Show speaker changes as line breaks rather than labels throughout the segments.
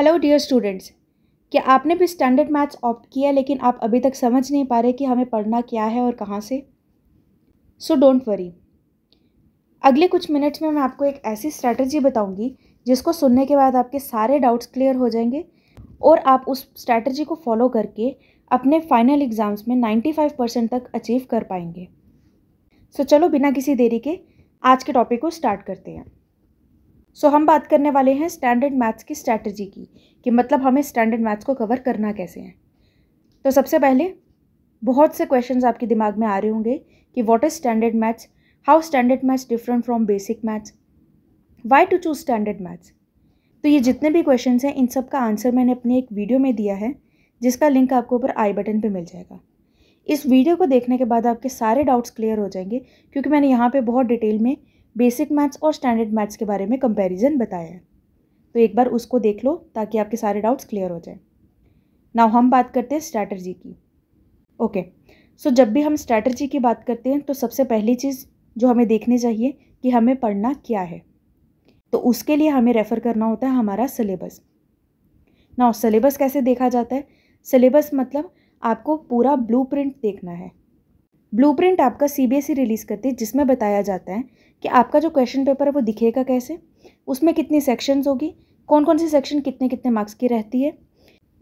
Hello dear students क्या आपने भी स्टैंडर्ड मैथ्स ऑप्ट किया लेकिन आप अभी तक समझ नहीं पा रहे कि हमें पढ़ना क्या है और कहाँ से सो डोंट वरी अगले कुछ मिनट्स में मैं आपको एक ऐसी स्ट्रैटेजी बताऊंगी जिसको सुनने के बाद आपके सारे डाउट्स क्लियर हो जाएंगे और आप उस स्ट्रैटेजी को फॉलो करके अपने फाइनल एग्ज़ाम्स में नाइन्टी परसेंट तक अचीव कर पाएंगे सो so, चलो बिना किसी देरी के आज के टॉपिक को स्टार्ट करते हैं सो so, हम बात करने वाले हैं स्टैंडर्ड मैथ्स की स्ट्रैटेजी की कि मतलब हमें स्टैंडर्ड मैथ्स को कवर करना कैसे है तो सबसे पहले बहुत से क्वेश्चंस आपके दिमाग में आ रहे होंगे कि what is standard maths how standard maths different from basic maths why to choose standard maths तो ये जितने भी क्वेश्चन हैं इन सब का आंसर मैंने अपने एक वीडियो में दिया है जिसका लिंक आपको ऊपर आई बटन पे मिल जाएगा इस वीडियो को देखने के बाद आपके सारे डाउट्स क्लियर हो जाएंगे क्योंकि मैंने यहाँ पे बहुत डिटेल में बेसिक मैथ्स और स्टैंडर्ड मैथ्स के बारे में कंपैरिजन बताया है तो एक बार उसको देख लो ताकि आपके सारे डाउट्स क्लियर हो जाए नाउ हम बात करते हैं स्ट्रैटर्जी की ओके okay. सो so, जब भी हम स्ट्रैटर्जी की बात करते हैं तो सबसे पहली चीज़ जो हमें देखनी चाहिए कि हमें पढ़ना क्या है तो उसके लिए हमें रेफ़र करना होता है हमारा सिलेबस नाउ सिलेबस कैसे देखा जाता है सिलेबस मतलब आपको पूरा ब्लूप्रिंट देखना है ब्लूप्रिंट आपका सीबीएसई e रिलीज़ करती है जिसमें बताया जाता है कि आपका जो क्वेश्चन पेपर है वो दिखेगा कैसे उसमें कितनी सेक्शंस होगी कौन कौन सी सेक्शन कितने कितने मार्क्स की रहती है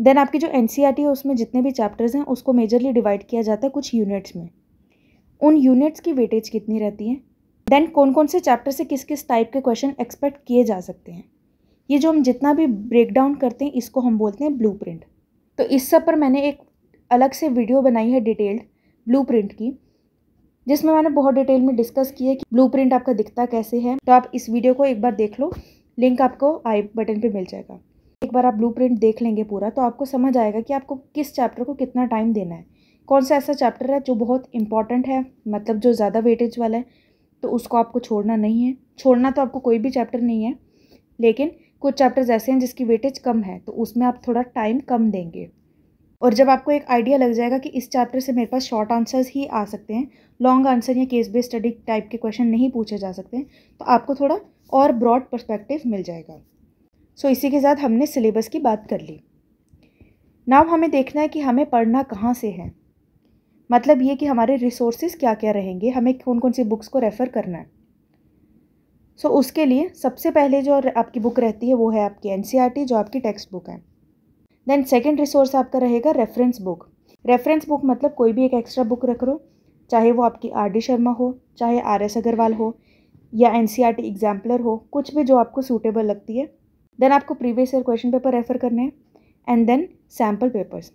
देन आपकी जो एन e है उसमें जितने भी चैप्टर्स हैं उसको मेजरली डिवाइड किया जाता है कुछ यूनिट्स में उन यूनिट्स की वेटेज कितनी रहती है देन कौन कौन से चैप्टर से किस किस टाइप के क्वेश्चन एक्सपेक्ट किए जा सकते हैं ये जो हम जितना भी ब्रेक डाउन करते हैं इसको हम बोलते हैं ब्लू तो इस सब पर मैंने एक अलग से वीडियो बनाई है डिटेल्ड ब्लू की जिसमें मैंने बहुत डिटेल में डिस्कस किया है कि ब्लू आपका दिखता कैसे है तो आप इस वीडियो को एक बार देख लो लिंक आपको आई बटन पर मिल जाएगा एक बार आप ब्लू देख लेंगे पूरा तो आपको समझ आएगा कि आपको किस चैप्टर को कितना टाइम देना है कौन सा ऐसा चैप्टर है जो बहुत इंपॉर्टेंट है मतलब जो ज़्यादा वेटेज वाला है तो उसको आपको छोड़ना नहीं है छोड़ना तो आपको कोई भी चैप्टर नहीं है लेकिन कुछ चैप्टर्स ऐसे हैं जिसकी वेटेज कम है तो उसमें आप थोड़ा टाइम कम देंगे और जब आपको एक आइडिया लग जाएगा कि इस चैप्टर से मेरे पास शॉर्ट आंसर्स ही आ सकते हैं लॉन्ग आंसर या केस बेस्ड स्टडी टाइप के क्वेश्चन नहीं पूछे जा सकते तो आपको थोड़ा और ब्रॉड पर्सपेक्टिव मिल जाएगा सो so, इसी के साथ हमने सिलेबस की बात कर ली नाव हमें देखना है कि हमें पढ़ना कहाँ से है मतलब ये कि हमारे रिसोर्सेज क्या क्या रहेंगे हमें कौन कौन सी बुक्स को रेफ़र करना है सो so, उसके लिए सबसे पहले जो आपकी बुक रहती है वो है आपकी एन e जो आपकी टेक्स्ट बुक है देन सेकेंड रिसोर्स आपका रहेगा रेफरेंस बुक रेफरेंस बुक मतलब कोई भी एक एक्स्ट्रा बुक रख लो चाहे वो आपकी आर डी शर्मा हो चाहे आर एस अग्रवाल हो या N C R T exemplar हो कुछ भी जो आपको सूटेबल लगती है देन आपको previous year question paper refer करने हैं एंड देन सैम्पल पेपर्स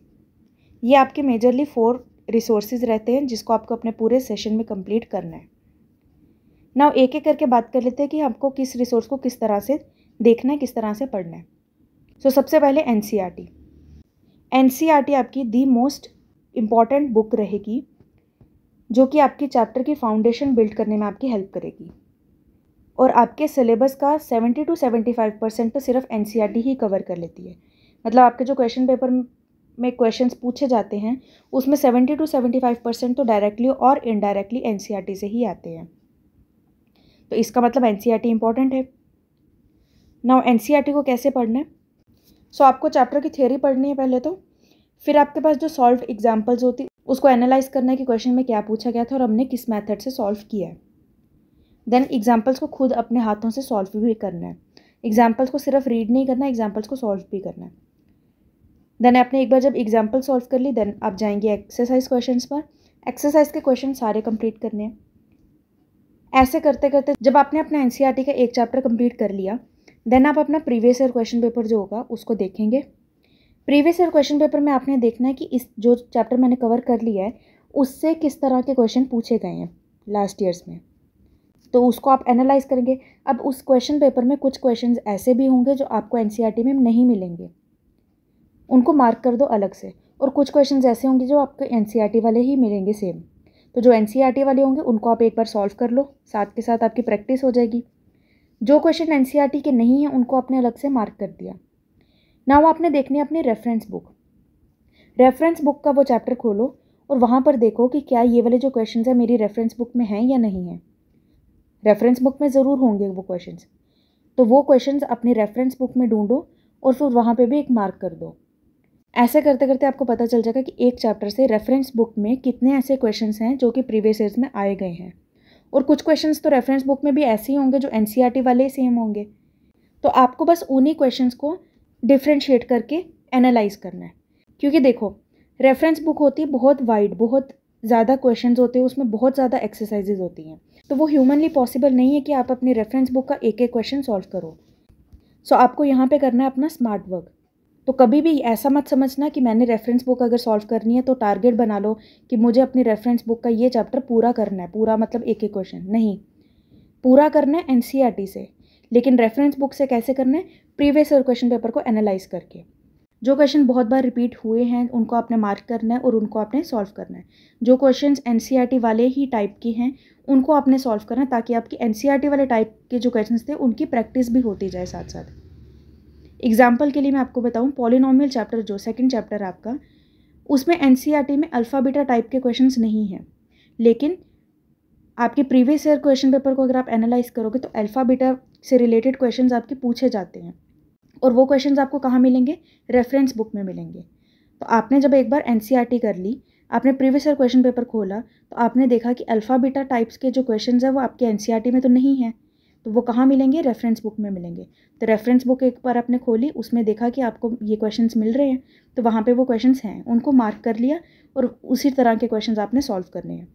ये आपके मेजरली फोर रिसोर्सेज रहते हैं जिसको आपको अपने पूरे सेशन में कंप्लीट करना है ना एक एक करके बात कर लेते हैं कि आपको किस रिसोर्स को किस तरह से देखना है किस तरह से पढ़ना है सो so, सबसे पहले N C R T N आपकी दी मोस्ट इम्पॉर्टेंट बुक रहेगी जो कि आपके चैप्टर की फाउंडेशन बिल्ड करने में आपकी हेल्प करेगी और आपके सिलेबस का seventy two seventy five percent तो सिर्फ एन ही कवर कर लेती है मतलब आपके जो क्वेश्चन पेपर में क्वेश्चन पूछे जाते हैं उसमें seventy two seventy five percent तो डायरेक्टली और इनडायरेक्टली एन से ही आते हैं तो इसका मतलब एन सी इंपॉर्टेंट है ना एन को कैसे पढ़ना है सो आपको चैप्टर की थियोरी पढ़नी है पहले तो फिर आपके पास जो सॉल्व एग्जाम्पल्स होती उसको एनालाइज करना है कि क्वेश्चन में क्या पूछा गया था और हमने किस मेथड से सॉल्व किया है देन एग्जाम्पल्स को खुद अपने हाथों से सॉल्व भी करना है एग्जाम्पल्स को सिर्फ रीड नहीं करना है एग्जाम्पल्स को सॉल्व भी करना है देन आपने एक बार जब एग्जाम्पल सॉल्व कर ली देन आप जाएंगे एक्सरसाइज क्वेश्चन पर एक्सरसाइज के क्वेश्चन सारे कंप्लीट करने हैं ऐसे करते करते जब आपने अपना एन e का एक चैप्टर कंप्लीट कर लिया देन आप अपना प्रीवियस ईयर क्वेश्चन पेपर जो होगा उसको देखेंगे प्रीवियस ईयर क्वेश्चन पेपर में आपने देखना है कि इस जो चैप्टर मैंने कवर कर लिया है उससे किस तरह के क्वेश्चन पूछे गए हैं लास्ट ईयर्स में तो उसको आप एनालाइज करेंगे अब उस क्वेश्चन पेपर में कुछ क्वेश्चंस ऐसे भी होंगे जो आपको एन e में नहीं मिलेंगे उनको मार्क कर दो अलग से और कुछ क्वेश्चन ऐसे होंगे जो आपको एन e वाले ही मिलेंगे सेम तो जो एन e वाले होंगे उनको आप एक बार सॉल्व कर लो साथ के साथ आपकी प्रैक्टिस हो जाएगी जो क्वेश्चन एन e के नहीं हैं उनको आपने अलग से मार्क कर दिया ना वो आपने देखने अपनी रेफरेंस बुक रेफरेंस बुक का वो चैप्टर खोलो और वहाँ पर देखो कि क्या ये वाले जो क्वेश्चन है मेरी रेफरेंस बुक में हैं या नहीं हैं रेफरेंस बुक में ज़रूर होंगे वो क्वेश्चन तो वो क्वेश्चन अपनी रेफरेंस बुक में ढूंढो और फिर वहाँ पे भी एक मार्क कर दो ऐसे करते करते आपको पता चल जाएगा कि एक चैप्टर से रेफरेंस बुक में कितने ऐसे क्वेश्चन हैं जो कि प्रीवियस ईयर्स में आए गए हैं और कुछ क्वेश्चंस तो रेफरेंस बुक में भी ऐसे ही होंगे जो एन e वाले सेम होंगे तो आपको बस उन्हीं क्वेश्चंस को डिफ्रेंशिएट करके एनालाइज करना है क्योंकि देखो रेफरेंस बुक होती है बहुत वाइड बहुत ज़्यादा क्वेश्चंस होते हैं उसमें बहुत ज़्यादा एक्सरसाइजेज होती हैं तो वो ह्यूमनली पॉसिबल नहीं है कि आप अपनी रेफरेंस बुक का एक एक क्वेश्चन सॉल्व करो सो so, आपको यहाँ पे करना है अपना स्मार्ट वर्क तो कभी भी ऐसा मत समझना कि मैंने रेफरेंस बुक अगर सॉल्व करनी है तो टारगेट बना लो कि मुझे अपनी रेफरेंस बुक का ये चैप्टर पूरा करना है पूरा मतलब एक एक क्वेश्चन नहीं पूरा करना है एन e से लेकिन रेफरेंस बुक से कैसे करना है प्रीवियस क्वेश्चन पेपर को एनालाइज करके जो क्वेश्चन बहुत बार रिपीट हुए हैं उनको आपने मार्क करना है और उनको आपने सॉल्व करना है जो क्वेश्चंस एन e वाले ही टाइप के हैं उनको आपने सॉल्व करना है ताकि आपकी एन e वाले टाइप के जो क्वेश्चंस थे उनकी प्रैक्टिस भी होती जाए साथ साथ एग्जाम्पल के लिए मैं आपको बताऊँ पॉलिनॉमियल चैप्टर जो सेकेंड चैप्टर आपका उसमें एन e में अल्फ़ाबीटा टाइप के क्वेश्चन नहीं हैं लेकिन आपके प्रीवियस ईयर क्वेश्चन पेपर को अगर आप एनालाइज करोगे तो अल्फ़ाबीटा से रिलेटेड क्वेश्चन आपके पूछे जाते हैं और वो क्वेश्चन आपको कहाँ मिलेंगे रेफरेंस बुक में मिलेंगे तो आपने जब एक बार एन e कर ली आपने प्रीवियस ईयर क्वेश्चन पेपर खोला तो आपने देखा कि अल्फ़ाबीटा टाइप्स के जो क्वेश्चन हैं वो आपके एन e में तो नहीं हैं तो वो कहाँ मिलेंगे रेफरेंस बुक में मिलेंगे तो रेफरेंस बुक एक बार आपने खोली उसमें देखा कि आपको ये क्वेश्चन मिल रहे हैं तो वहाँ पर वो क्वेश्चन हैं उनको मार्क कर लिया और उसी तरह के क्वेश्चन आपने सॉल्व करने हैं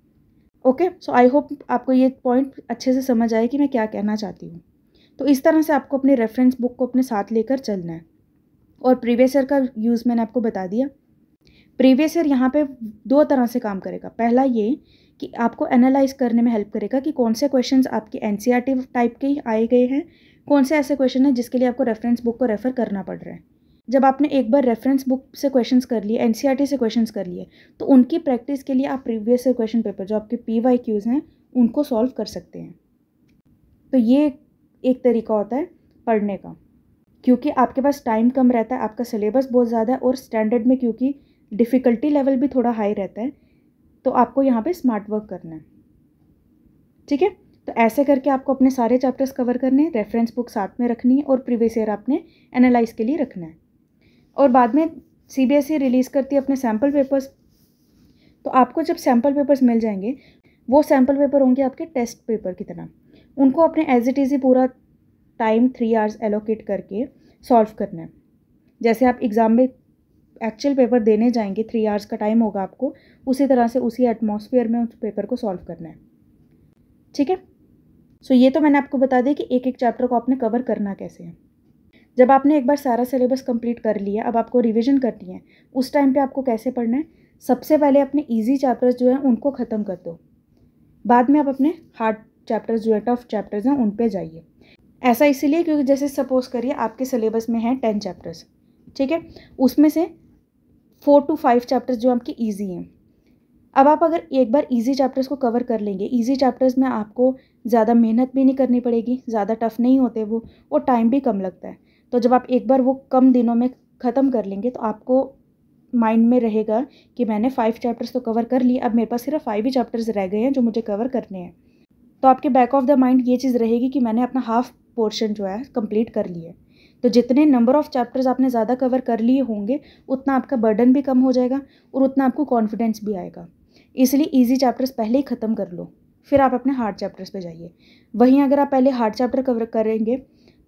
ओके सो आई होप आपको ये पॉइंट अच्छे से समझ आए कि मैं क्या कहना चाहती हूँ तो इस तरह से आपको अपने रेफरेंस बुक को अपने साथ लेकर चलना है और प्रीवियस ईयर का यूज़ मैंने आपको बता दिया प्रीवियस ईयर यहाँ पे दो तरह से काम करेगा पहला ये कि आपको एनालाइज करने में हेल्प करेगा कि कौन से क्वेश्चंस आपके एन टाइप के आए गए हैं कौन से ऐसे क्वेश्चन हैं जिसके लिए आपको रेफरेंस बुक को रेफ़र करना पड़ रहा है जब आपने एक बार रेफरेंस बुक से क्वेश्चंस कर लिए एन e से क्वेश्चंस कर लिए तो उनकी प्रैक्टिस के लिए आप प्रीवियस क्वेश्चन पेपर जो आपके पी वाई क्यूज़ हैं उनको सॉल्व कर सकते हैं तो ये एक तरीका होता है पढ़ने का क्योंकि आपके पास टाइम कम रहता है आपका सिलेबस बहुत ज़्यादा है और स्टैंडर्ड में क्योंकि डिफ़िकल्टी लेवल भी थोड़ा हाई रहता है तो आपको यहाँ पे स्मार्ट वर्क करना है ठीक है तो ऐसे करके आपको अपने सारे चैप्टर्स कवर करने हैं रेफरेंस बुक साथ में रखनी है और प्रीवियस ईयर आपने एनालाइज के लिए रखना है और बाद में C B S E release करती है अपने सैम्पल पेपर्स तो आपको जब सैम्पल पेपर्स मिल जाएंगे वो सैम्पल पेपर होंगे आपके टेस्ट पेपर की तरह उनको अपने एज इट इज़ ही पूरा टाइम थ्री आवर्स एलोकेट करके सॉल्व करना है जैसे आप एग्ज़ाम में एक्चुअल पेपर देने जाएंगे थ्री आवर्स का टाइम होगा आपको उसी तरह से उसी एटमोसफियर में उस पेपर को सॉल्व करना है ठीक है सो ये तो मैंने आपको बता दिया कि एक एक चैप्टर को आपने कवर करना कैसे है जब आपने एक बार सारा सिलेबस कंप्लीट कर लिया अब आपको रिविजन करनी है उस टाइम पे आपको कैसे पढ़ना है सबसे पहले अपने इजी चैप्टर्स जो हैं उनको ख़त्म कर दो बाद में आप अपने हार्ड चैप्टर्स जो है टफ चैप्टर्स हैं उन पे जाइए ऐसा इसीलिए क्योंकि जैसे सपोज़ करिए आपके सिलेबस में हैं टेन चैप्टर्स ठीक है उसमें से फोर टू फाइव चैप्टर्स जो आपके ईजी हैं अब आप अगर एक बार इजी चैप्टर्स को कवर कर लेंगे इजी चैप्टर्स में आपको ज़्यादा मेहनत भी नहीं करनी पड़ेगी ज़्यादा टफ़ नहीं होते वो और टाइम भी कम लगता है तो जब आप एक बार वो कम दिनों में ख़त्म कर लेंगे तो आपको माइंड में रहेगा कि मैंने फाइव चैप्टर्स तो कवर कर लिए अब मेरे पास सिर्फ फाइव ही चैप्टर्स रह गए हैं जो मुझे कवर करने हैं तो आपके बैक ऑफ द माइंड ये चीज़ रहेगी कि मैंने अपना हाफ पोर्शन जो है कंप्लीट कर लिया तो जितने नंबर ऑफ़ चैप्टर्स आपने ज़्यादा कवर कर लिए होंगे उतना आपका बर्डन भी कम हो जाएगा और उतना आपको कॉन्फिडेंस भी आएगा इसलिए ईजी चैप्टर्स पहले ही ख़त्म कर लो फिर आप अपने हार्ड चैप्टर्स पर जाइए वहीं अगर आप पहले हार्ड चैप्टर कवर करेंगे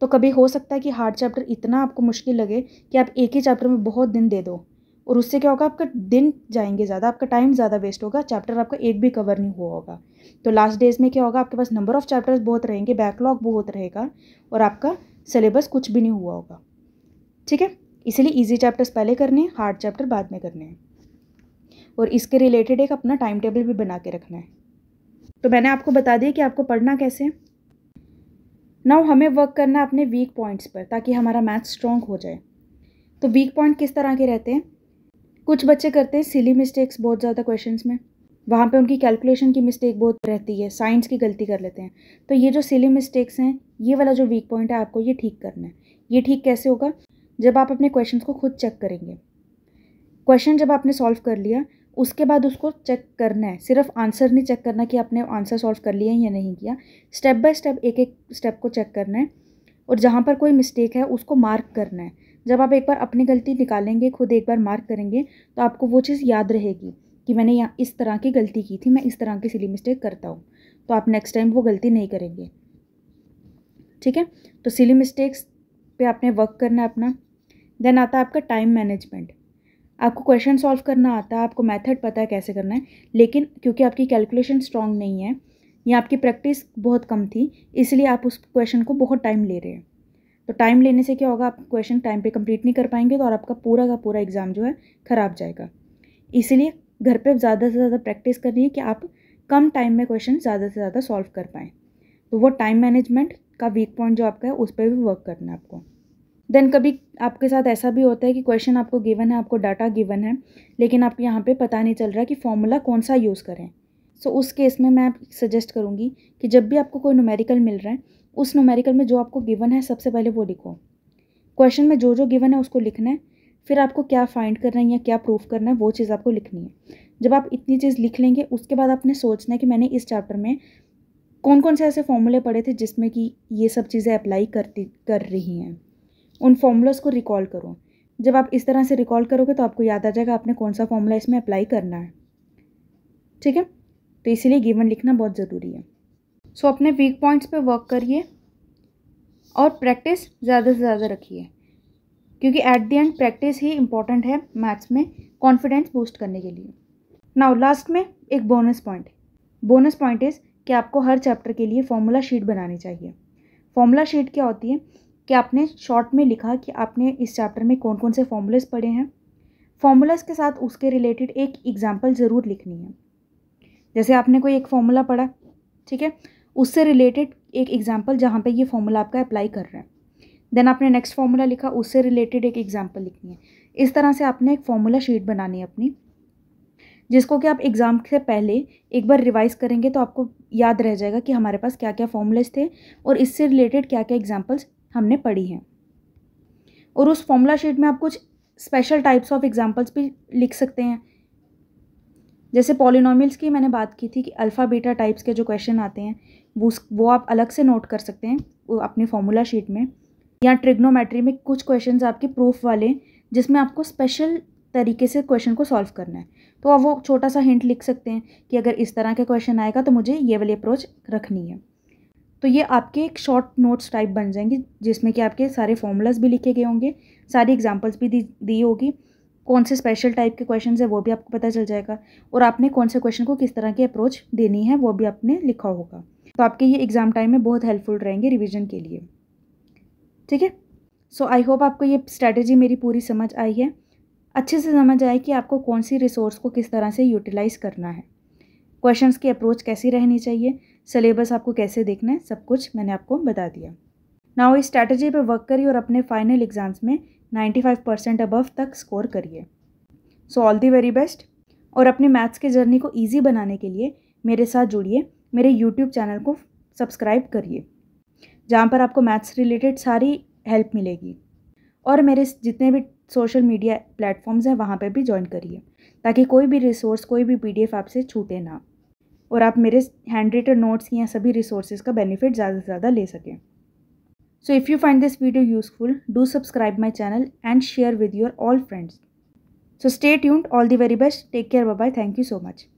तो कभी हो सकता है कि हार्ड चैप्टर इतना आपको मुश्किल लगे कि आप एक ही चैप्टर में बहुत दिन दे दो और उससे क्या होगा आपका दिन जाएंगे ज़्यादा आपका टाइम ज़्यादा वेस्ट होगा चैप्टर आपका एक भी कवर नहीं हुआ होगा तो लास्ट डेज में क्या होगा आपके पास नंबर ऑफ़ चैप्टर्स बहुत रहेंगे बैकलॉग बहुत रहेगा और आपका सिलेबस कुछ भी नहीं हुआ होगा ठीक है इसीलिए ईजी चैप्टर्स पहले करने हैं हार्ड चैप्टर बाद में करने हैं और इसके रिलेटेड एक अपना टाइम टेबल भी बना के रखना है तो मैंने आपको बता दिया कि आपको पढ़ना कैसे है नाउ हमें वर्क करना अपने वीक पॉइंट्स पर ताकि हमारा मैथ स्ट्रॉन्ग हो जाए तो वीक पॉइंट किस तरह के रहते हैं कुछ बच्चे करते हैं सिली मिस्टेक्स बहुत ज़्यादा क्वेश्चंस में वहाँ पे उनकी कैलकुलेशन की मिस्टेक बहुत रहती है साइंस की गलती कर लेते हैं तो ये जो सिली मिस्टेक्स हैं ये वाला जो वीक पॉइंट है आपको ये ठीक करना है ये ठीक कैसे होगा जब आप अपने क्वेश्चन को खुद चेक करेंगे क्वेश्चन जब आपने सॉल्व कर लिया उसके बाद उसको चेक करना है सिर्फ आंसर नहीं चेक करना कि आपने आंसर सॉल्व कर लिया है या नहीं किया स्टेप बाय स्टेप एक एक स्टेप को चेक करना है और जहाँ पर कोई मिस्टेक है उसको मार्क करना है जब आप एक बार अपनी गलती निकालेंगे खुद एक बार मार्क करेंगे तो आपको वो चीज़ याद रहेगी कि मैंने यहाँ इस तरह की गलती की थी मैं इस तरह की सिली मिस्टेक करता हूँ तो आप नेक्स्ट टाइम वो गलती नहीं करेंगे ठीक है तो सिली मिस्टेक्स पे आपने वर्क करना है अपना देन आता है आपका टाइम मैनेजमेंट आपको क्वेश्चन सॉल्व करना आता है आपको मैथड पता है कैसे करना है लेकिन क्योंकि आपकी कैलकुलेशन स्ट्रांग नहीं है या आपकी प्रैक्टिस बहुत कम थी इसलिए आप उस क्वेश्चन को बहुत टाइम ले रहे हैं तो टाइम लेने से क्या होगा आप क्वेश्चन टाइम पे कंप्लीट नहीं कर पाएंगे तो और आपका पूरा का पूरा एग्ज़ाम जो है ख़राब जाएगा इसीलिए घर पे ज़्यादा से ज़्यादा प्रैक्टिस करनी है कि आप कम टाइम में क्वेश्चन ज़्यादा से ज़्यादा सॉल्व कर पाएँ तो वो टाइम मैनेजमेंट का वीक पॉइंट जो आपका है उस पर भी वर्क करना है आपको देन कभी आपके साथ ऐसा भी होता है कि क्वेश्चन आपको गिवन है आपको डाटा गिवन है लेकिन आप यहाँ पे पता नहीं चल रहा कि फॉर्मूला कौन सा यूज़ करें सो so, उस केस में मैं सजेस्ट करूँगी कि जब भी आपको कोई नोमेरिकल मिल रहा है उस नोमेरिकल में जो आपको गिवन है सबसे पहले वो लिखो क्वेश्चन में जो जो गिवन है उसको लिखना है फिर आपको क्या फाइंड करना है या क्या प्रूफ करना है वो चीज़ आपको लिखनी है जब आप इतनी चीज़ लिख लेंगे उसके बाद आपने सोचना है कि मैंने इस चैप्टर में कौन कौन से ऐसे फॉर्मूले पढ़े थे जिसमें कि ये सब चीज़ें अप्लाई करती कर रही हैं उन फॉर्मूलाज को रिकॉल करो जब आप इस तरह से रिकॉल करोगे तो आपको याद आ जाएगा आपने कौन सा फॉर्मूला इसमें अप्लाई करना है ठीक है तो इसीलिए गिवन लिखना बहुत ज़रूरी है सो so, अपने वीक पॉइंट्स पे वर्क करिए और प्रैक्टिस ज़्यादा से ज़्यादा रखिए क्योंकि एट द एंड प्रैक्टिस ही इम्पॉर्टेंट है मैथ्स में कॉन्फिडेंस बूस्ट करने के लिए नाउ लास्ट में एक bonus point bonus point is कि आपको हर चैप्टर के लिए फॉर्मूला शीट बनानी चाहिए फॉर्मूला शीट क्या होती है कि आपने शॉर्ट में लिखा कि आपने इस चैप्टर में कौन कौन से फॉर्मूलेस पढ़े हैं फॉर्मूलाज के साथ उसके रिलेटेड एक एग्जाम्पल ज़रूर लिखनी है जैसे आपने कोई एक फॉर्मूला पढ़ा ठीक है उससे रिलेटेड एक एग्जाम्पल जहाँ पे ये फॉर्मूला आपका अप्लाई कर रहा है देन आपने नेक्स्ट फॉर्मूला लिखा उससे रिलेटेड एक एग्जाम्पल लिखनी है इस तरह से आपने एक फॉर्मूला शीट बनानी है अपनी जिसको कि आप एग्ज़ाम से पहले एक बार रिवाइज़ करेंगे तो आपको याद रह जाएगा कि हमारे पास क्या क्या फॉर्मूलेज थे और इससे रिलेटेड क्या क्या एग्जाम्पल्स हमने पढ़ी हैं और उस फॉर्मूला शीट में आप कुछ स्पेशल टाइप्स ऑफ एग्जाम्पल्स भी लिख सकते हैं जैसे पॉलिनॉमिल्स की मैंने बात की थी कि अल्फ़ा बीटा टाइप्स के जो क्वेश्चन आते हैं वो वो आप अलग से नोट कर सकते हैं अपनी फॉर्मूला शीट में या ट्रिग्नोमेट्री में कुछ क्वेश्चन आपके प्रूफ वाले जिसमें आपको स्पेशल तरीके से क्वेश्चन को सॉल्व करना है तो आप वो छोटा सा हिंट लिख सकते हैं कि अगर इस तरह का क्वेश्चन आएगा तो मुझे ये वाली अप्रोच रखनी है तो ये आपके एक शॉर्ट नोट्स टाइप बन जाएंगे जिसमें कि आपके सारे फॉर्मूलाज भी लिखे गए होंगे सारी एग्जाम्पल्स भी दी दी होगी कौन से स्पेशल टाइप के क्वेश्चन है वो भी आपको पता चल जाएगा और आपने कौन से क्वेश्चन को किस तरह की अप्रोच देनी है वो भी आपने लिखा होगा तो आपके ये एग्ज़ाम टाइम में बहुत हेल्पफुल रहेंगे रिविज़न के लिए ठीक है सो आई होप आपको ये स्ट्रैटेजी मेरी पूरी समझ आई है अच्छे से समझ आए कि आपको कौन सी रिसोर्स को किस तरह से यूटिलाइज़ करना है क्वेश्चंस की अप्रोच कैसी रहनी चाहिए सिलेबस आपको कैसे देखना है सब कुछ मैंने आपको बता दिया नाउ इस स्ट्रैटेजी पर वर्क करिए और अपने फाइनल एग्ज़ाम्स में 95 परसेंट अबव तक स्कोर करिए so all the very best और अपने मैथ्स के जर्नी को ईजी बनाने के लिए मेरे साथ जुड़िए मेरे यूट्यूब चैनल को सब्सक्राइब करिए जहाँ पर आपको मैथ्स रिलेटेड सारी हेल्प मिलेगी और मेरे जितने भी सोशल मीडिया प्लेटफॉर्म्स हैं वहाँ पर भी ज्वाइन करिए ताकि कोई भी रिसोर्स कोई भी पी आपसे छूटे ना और आप मेरे हैंड रिटन नोट्स या सभी रिसोर्सेज का बेनिफिट ज़्यादा से ज़्यादा ले सकें so if you find this video useful do subscribe my channel and share with your all friends so stay tuned all the very best take care bye thank you so much